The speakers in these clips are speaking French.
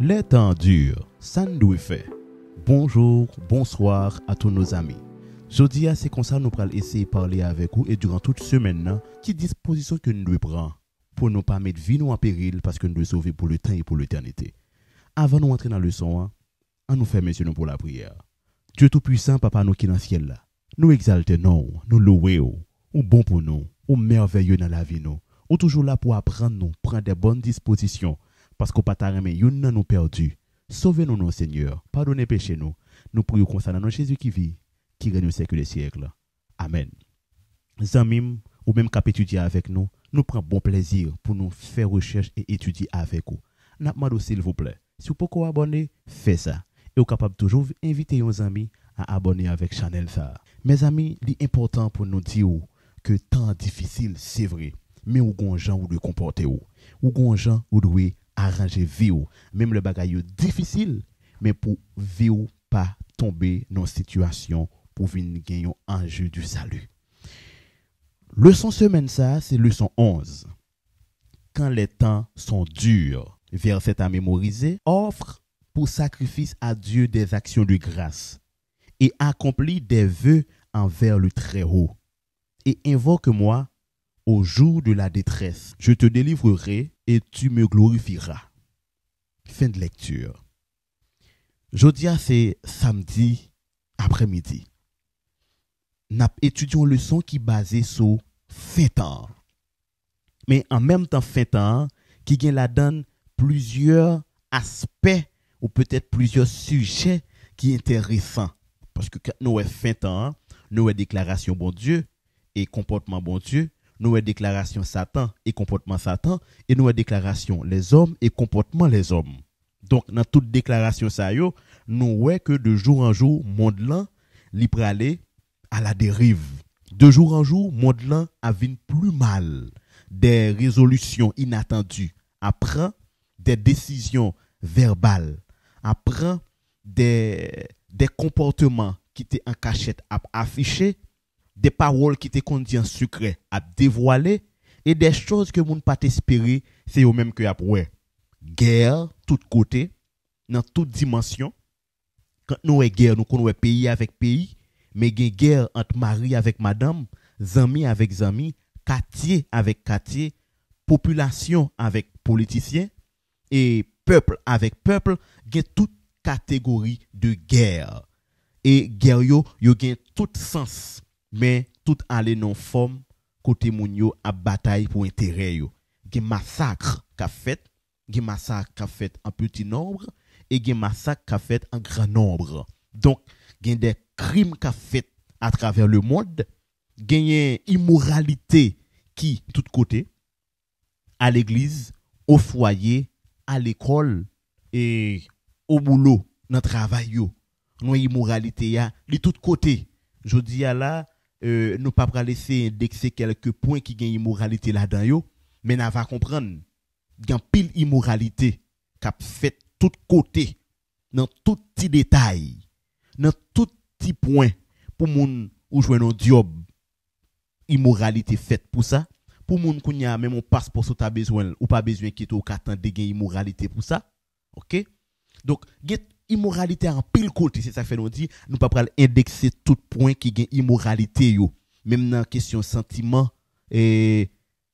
Les temps durs, ça nous fait. Bonjour, bonsoir à tous nos amis. Jeudi c'est ces ça nous allons essayer de parler avec vous et durant toute semaine, hein, qui disposition que nous devons prendre pour ne pas mettre vie nous en péril parce que nous devons sauver pour le temps et pour l'éternité. Avant de nous entrer dans le son, hein, on nous fait nous pour la prière. Dieu Tout-Puissant, Papa nous qui dans le ciel là, nous exaltons, nous louons, ou bon pour nous, ou merveilleux dans la vie nous, ou toujours là pour apprendre nous, prendre des bonnes dispositions parce qu'on pas mais yon nan nous perdu. Sauvez-nous, Seigneur. Pardonnez péché nous. Nous prions concernant notre Jésus qui vit, qui règne au siècle des siècles. Amen. Zamim, ou même cap étudier avec nous, nous prenons bon plaisir pour nous faire recherche et étudier avec vous. N'a s'il vous plaît. Si vous pouvez vous abonner, faites ça. Et vous capable toujours inviter vos amis à abonner avec Chanel ça. Mes amis, important pour nous dire que temps difficile, c'est vrai, mais où gon gens ou de comporter ou. Ou gens ou de arranger vie Même le bagage difficile, mais pour vie pas tomber dans situation pour venir gagner un jeu du salut. Leçon semaine ça, c'est leçon 11. Quand les temps sont durs, verset à mémoriser, offre pour sacrifice à Dieu des actions de grâce et accomplis des vœux envers le Très-Haut. Et invoque-moi au jour de la détresse. Je te délivrerai et tu me glorifieras. Fin de lecture. Jeudi, c'est samedi après-midi. Nous étudions une leçon qui est basée sur fin temps. Mais en même temps, fin temps, qui gagne la donne plusieurs aspects ou peut-être plusieurs sujets qui sont intéressants. Parce que quand nous avons fin temps, nous avons déclaration bon Dieu et comportement bon Dieu, nous avons déclaration Satan et comportement Satan, et nous avons déclaration les hommes et comportement les hommes. Donc, dans toute déclaration ça nous voyons que de jour en jour, monde là, aller à la dérive. De jour en jour, monde avine plus mal. Des résolutions inattendues, apprend des décisions verbales, apprend des, des comportements qui étaient en cachette affichés des paroles qui te conduisent en secret à dévoiler et des choses que ne pas espérer c'est eux même que a pour Guerre tout côté, dans toute dimension. Quand nous est guerre, nous connaissons pays avec pays, mais une guerre entre mari avec madame, zami avec zami, quartier avec quartier, population avec politicien et peuple avec peuple, a toute catégorie de guerre. Et guerre yo, yo tout sens mais tout aller non forme côté moun yo à bataille pour intérêt yo gen massacre qu'a fait gen massacre qu'a fait en petit nombre et gen massacre qu'a fait en grand nombre donc gen des crimes qu'a fait à travers le monde gen immoralité qui tout côté à l'église au foyer à l'école et au boulot dans travail yo non immoralité ya de tout côté je dis à la nous euh, nous pas pas laisser indexer quelques points qui gagnent immoralité là-dedans yo, mais n'a va comprendre gagne pile immoralité cap fait tout côté dans tout petit détail, dans tout petit point pour moun ou jouer un job immoralité faite pour ça pour moun qu'on même on passe pour ça besoin ou pas besoin qui est au carton de gain immoralité pour ça OK donc immoralité en pile côté, c'est ça fait nous dit, nous pas indexer tout point qui gagne immoralité Même dans question sentiment et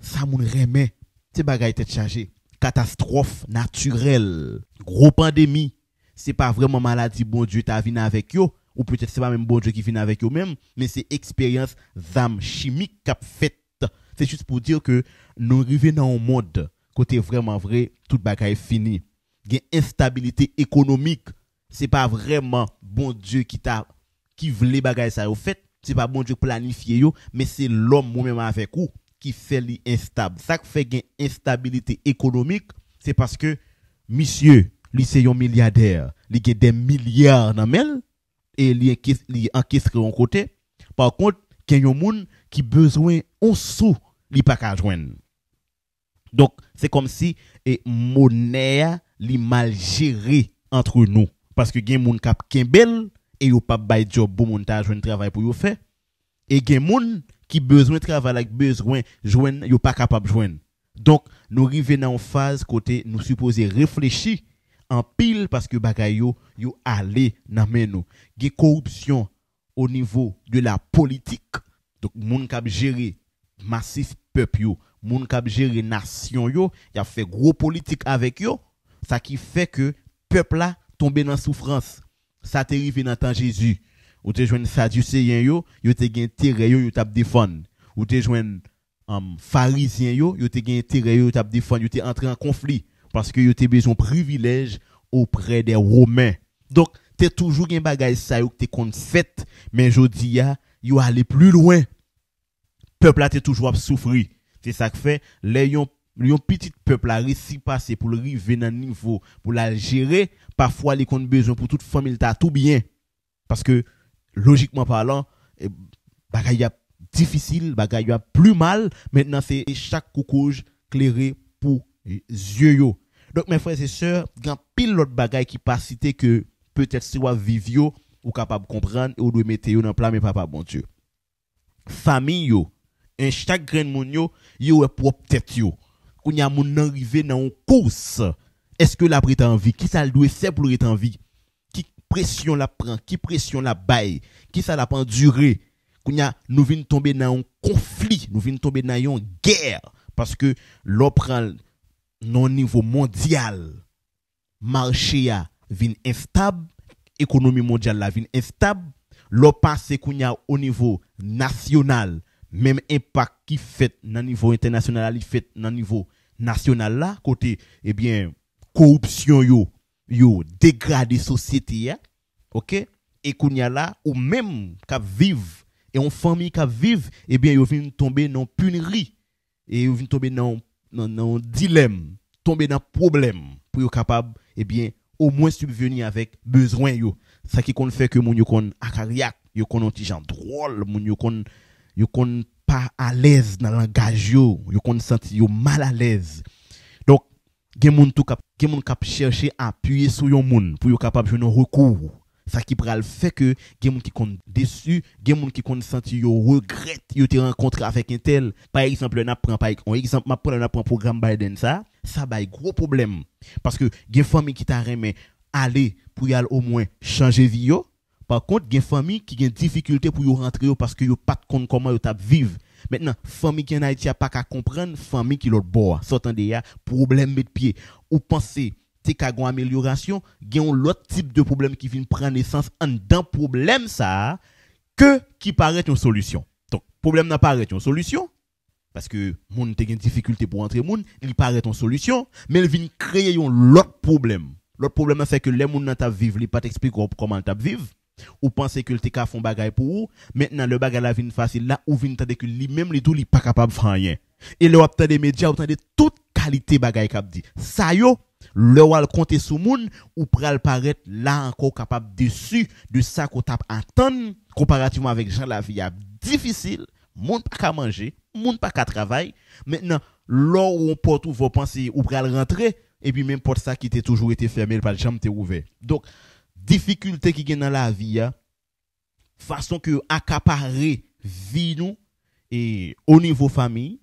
ça mon remet, c'est bagaille étaient chargée. Catastrophe naturelle, gros pandémie, c'est pas vraiment maladie bon Dieu t'a venu avec yo ou peut-être c'est pas même bon Dieu qui vient avec eux même mais c'est expérience d'âme chimique qu'a fait c'est juste pour dire que nous arrivons dans un monde côté vraiment vrai tout bagaille fini a instabilité économique c'est pas vraiment bon Dieu qui t'a qui voulait bagarrer ça au fait c'est pas bon Dieu planifié yo mais c'est l'homme même avec vous qui fait l'instable instable ça fait une instabilité économique c'est parce que monsieur lui c'est un milliardaire il a des milliards dans mel et il en en côté par contre il y a un monde qui besoin on sou pas qu'à donc c'est comme si et monnaie li mal géré entre nous parce que gen moun kap kembel et yo pas bay job bon montage un travail pour yo faire et gen moun qui besoin travail avec besoin joindre yo pas capable joindre donc nous arrivons en phase côté nous supposer réfléchir en pile parce que bagay yo yo aller dans men nou gen corruption au niveau de la politique donc moun kap gérer massif peuple yo moun kap gérer nation yo y a fait gros politique avec yo ça qui fait que peuple là tomber dans souffrance. Ça t'est arrivé dans temps Jésus. Ou t'es joué ça du Seigneur yo, yo t'es gain intérêt yo, yo t'as défendre. Ou t'es joint un um, pharisien yo, yo t'es gain intérêt yo, yo t'as défendre, yo t'es entré en conflit parce que yo t'es besoin privilège auprès des Romains. Donc t'es toujours gain bagage ça yo que t'es qu'on fait, mais jodi a, yo aller plus loin. Peuple a t'es toujours à souffrir. C'est ça que fait, les yon petit peuple a réussi passer pour le river dans niveau, pour la gérer, parfois les ont besoin pour toute famille t'a tout bien. Parce que, logiquement parlant, eh, bagay a difficile, bagay a plus mal, maintenant c'est chaque coucouge clairé pour yeux Donc mes frères et sœurs, grand pile l'autre bagay qui pas cité que peut-être si vous vivio ou capable de comprendre ou doit mettre yo dans plan mais papa bon Dieu. Famille yo, chaque grain y yo, yo propre tête yo qu'on y a arrivé dans une course. Est-ce que la est en vie? Qui ça doit faire pour être en vie? Qui pression la prend? Qui pression la baille? Qui ça la prend durer? Qu'on y a, nous nan tomber dans un conflit, nous venons tomber dans une guerre. Parce que l'on prend non niveau mondial, marché a vin instable, économie mondiale la vin instable, l'on passe qu'on au niveau national, même impact qui fait dans niveau international il fait dans niveau national là côté eh bien corruption yo yo dégrader société OK et qu'on y a là ou même qu'a vivre et on famille qu'a vive eh bien yo viennent tomber dans punerie et yo viennent tomber dans non dilemme tomber dans problème pour yo capable eh bien au moins subvenir avec besoin yo ça qui fait que mon yo kon akariak, yo anti gens drôle mon yo yo sont pas à l'aise dans le langage yo, se sentent yo mal à l'aise. Donc il y a des gens qui cherchent chercher appuyer sur yon gens pour yo capable jouer un recours. Ça qui pral fait que des gens qui kon déçu, des gens qui se sentent yo regrette yo te avec un tel. Par exemple, on apprend par exemple, on programme Biden ça, ça bail gros problème parce que des familles qui t'a remet aller pour y aller au moins changer vie yo par contre, il y a des familles qui ont des difficultés pour rentrer parce qu'ils ne comprennent pas comment ils vivent. Maintenant, famille qui en Haïti n'a pas qu'à comprendre, famille qui l'autre bord. sortant de problème de pied. Ou pensez, c'est a une amélioration, il y a un autre type de problème qui vient prendre naissance en dans problème ça, que qui paraît une solution. Donc, problème n'a pas une solution, parce que monde ont une difficulté pour rentrer. monde, il paraît une solution, mais il vient créer un autre problème. L'autre problème, c'est que les gens qui vivent, ils ne pas expliquer comment ils vivent ou pensez que le TK font bagay pour vous, maintenant le bagay la vie facile là, ou vin tande que lui-même les tout li pas capable faire rien. Et le wap des médias, ou tande toute qualité bagay kap dit. Ça yo, le wal compter sous moun, ou pral paraître là encore capable dessus de ça qu'on tape entendre, comparativement avec Jean la vie difficile, moun pas qu'à manger, moun pas qu'à travailler. Maintenant, là où on porte ou vos pensées, ou pral rentrer, et puis même pour ça qui était toujours été fermé, le pas de jambe ouvert. Donc, difficultés qui viennent dans la vie, hein. façon que accaparer vie nous et au niveau famille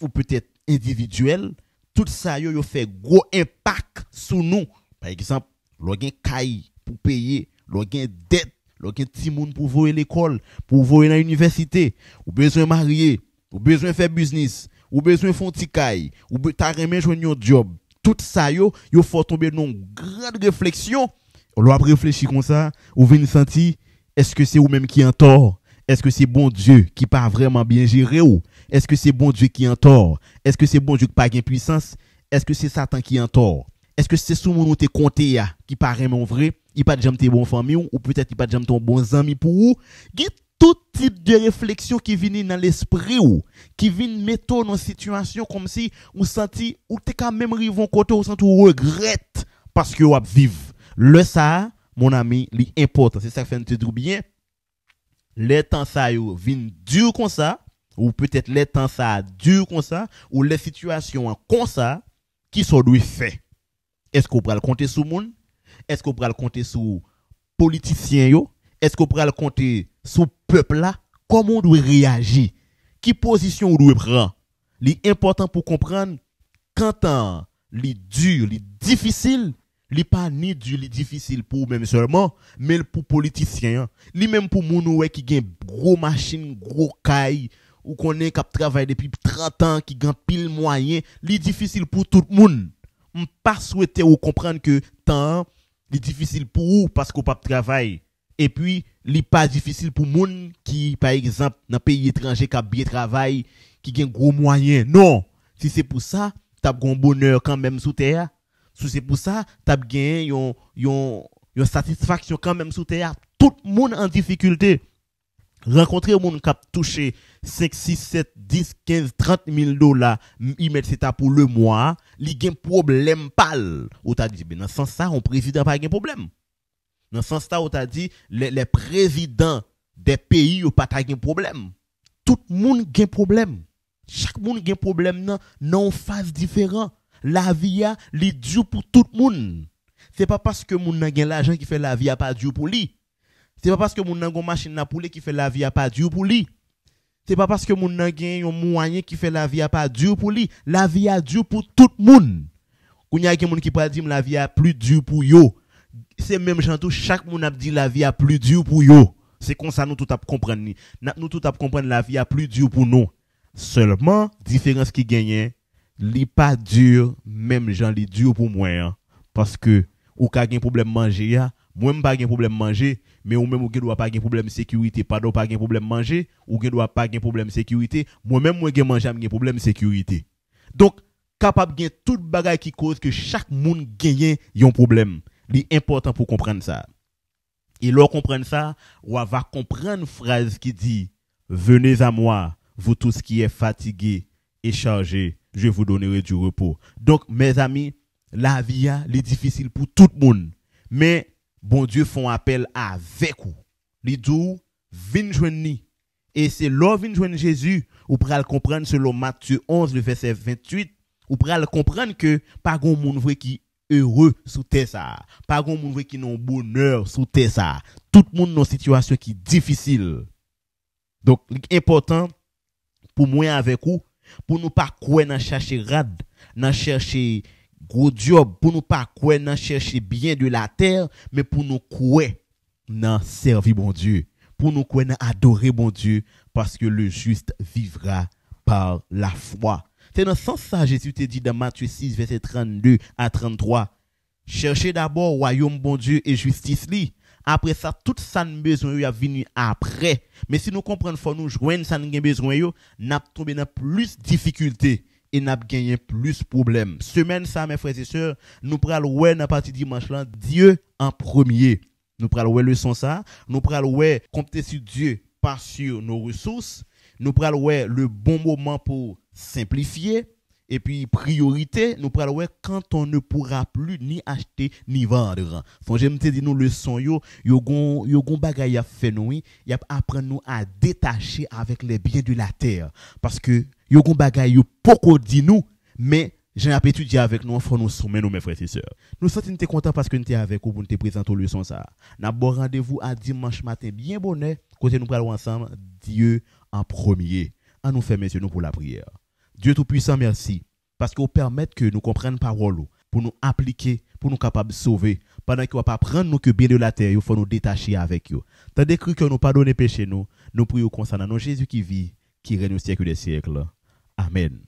ou peut-être individuel, tout ça yo, yo fait gros impact sur nous. Par exemple, l'on caille pour payer, l'on dette, l'on petit monde pour voir l'école, pour voir l'université, ou besoin marier, ou besoin faire business, ou besoin faire petit caille, ou besoin de jouer un job. Tout ça yo, faut tomber dans une grande réflexion on doit réfléchir comme ça, ou de sentir, est-ce que c'est vous-même qui est tort? Est-ce que c'est bon Dieu qui pas vraiment bien géré ou? Est-ce que c'est bon Dieu qui a tort? Est-ce que c'est bon Dieu qui pas puissance? Est-ce que c'est Satan qui a tort? Est-ce que c'est sous mon t'es compté qui pas vraiment vrai? Il pas de tes bon famille ou, peut-être il pas de ton bon ami pour ou? Toutes tout type de réflexion qui vient dans l'esprit ou qui vient mettre dans situation comme si on sentit ou t'es quand même rivon côté ou sentit ou regrette parce que ou vivre le ça, mon ami, l'important, C'est ça qui fait te dire bien. Les temps ça yo dur comme ça ou peut-être les temps ça dur comme ça ou les situations comme ça qui sont lui fait. Est-ce qu'on pourra le compter sur monde Est-ce qu'on pourra le compter sur politiciens Est-ce qu'on pourra le compter sur peuple là Comment on doit réagir Qui position on doit prendre L'important pour comprendre quand les dur, les difficile li pas ni difficile pour même seulement mais pour politicien li même pour les gens qui gagne gros machine gros caille ou qui ont travail depuis 30 ans qui gagne pile moyen li difficile pour tout le monde on pas souhaiter ou comprendre que temps li difficile pour vous parce qu'on pas travail et puis li pas difficile pour moun qui par exemple dans pays étranger qui a bien travail qui gagne gros moyen non si c'est pour ça t'as un bonheur quand même sous terre sous c'est pour ça, tu gagné yon, yon, satisfaction quand même sous terre. Tout le monde en difficulté. Rencontrer le monde qui a touché 5, 6, 7, 10, 15, 30 000 dollars, met ça pour le mois, il gen a un problème ben, dans ce sens sa, on président pas un problème. Dans ce sens ta, on t'a dit, les, les présidents des pays n'ont pas un problème. Tout le monde a un problème. Chaque monde a un problème dans une phase différente. La vie est li dure pour tout le monde. C'est pas parce que mon gen l'argent qui fait la vie a pas dure pour lui. C'est pas parce que moun n'a machine qui fait la vie a pas dure pour lui. C'est pas parce que mon n'a gen un moyen qui fait la vie a pas dure pour lui. La vie a dure pour tout le monde. il y a gens qui peut la vie a plus dure pour yo. C'est même tout chaque moun a dit la vie a plus dure pour yo. C'est comme ça nous tout à comprendre. Nous tout à comprendre la vie a plus dure pour nous. Seulement, différence qui gagne, li pas dur même j'en li dur pour moi hein. parce que ou ka gen problème manger ya moi pas gen problème manger mais ou même ou gen doit pas gen problème sécurité pardon pas gen problème manger ou gen doit pas gen problème sécurité moi même moi gen manger gen problème sécurité donc capable gen toute bagaille qui cause que chaque monde gagne yon problème li important pour comprendre ça et leur comprendre ça ou va comprendre phrase qui dit venez à moi vous tous qui êtes fatigués et chargés je vous donnerai du repos. Donc, mes amis, la vie hein, est difficile pour tout le monde. Mais, bon Dieu font appel avec vous. Les dit, viens Et c'est là, Jésus, ou le comprendre selon Matthieu 11, le verset 28, ou le comprendre que, pas grand monde vrai qui heureux sous terre ça. Pas grand monde qui n'ont bonheur sous ça. Tout le monde dans situation qui difficile. Donc important pour moi avec vous, pour nous pas croire dans chercher rad, dans chercher gros pour nous pas croire dans chercher bien de la terre, mais pour nous croire dans servir bon Dieu, pour nous croire dans adorer bon Dieu parce que le juste vivra par la foi. C'est dans ce sens que Jésus te dit dans Matthieu 6 verset 32 à 33 Cherchez d'abord royaume bon Dieu et justice après ça, tout ça nous besoin a venu après. Mais si nous comprenons faut nous joindre ça nous besoin yo, n'a tombé dans plus difficultés et n'a gagné plus problèmes. Semaine ça mes frères et sœurs, nous prenons ouais partir partie dimanche là, Dieu en premier. Nous prenons ouais leçon ça, nous prenons ouais compter sur Dieu pas sur nos ressources, nous prenons ouais le bon moment pour simplifier et puis, priorité, nous parlons quand on ne pourra plus ni acheter ni vendre. Fongez me dit nous leçon yo, yo gon yo gon bagay a fait nous, y a nous à détacher avec les biens de la terre parce que yo gon bagay yo poko dit nous, mais j'ai un étudié avec nous, faut nous soumettre mes frères et sœurs. Nous sommes très contents parce que nous sommes avec vous pour nous présenter le leçon ça. Nous rendez-vous à dimanche matin bien bonnet côté nous parlons ensemble Dieu en premier. À nous faire messieurs nous pour la prière. Dieu Tout-Puissant, merci. Parce que vous permettez que nous comprenions parole pour nous appliquer, pour nous capables de sauver. Pendant que va pas prendre nous que bien de la terre, il faut nous détacher avec vous. Tandis que nous pardonnons péché nous, nous prions concernant Jésus qui vit, qui règne au siècle des siècles. Amen.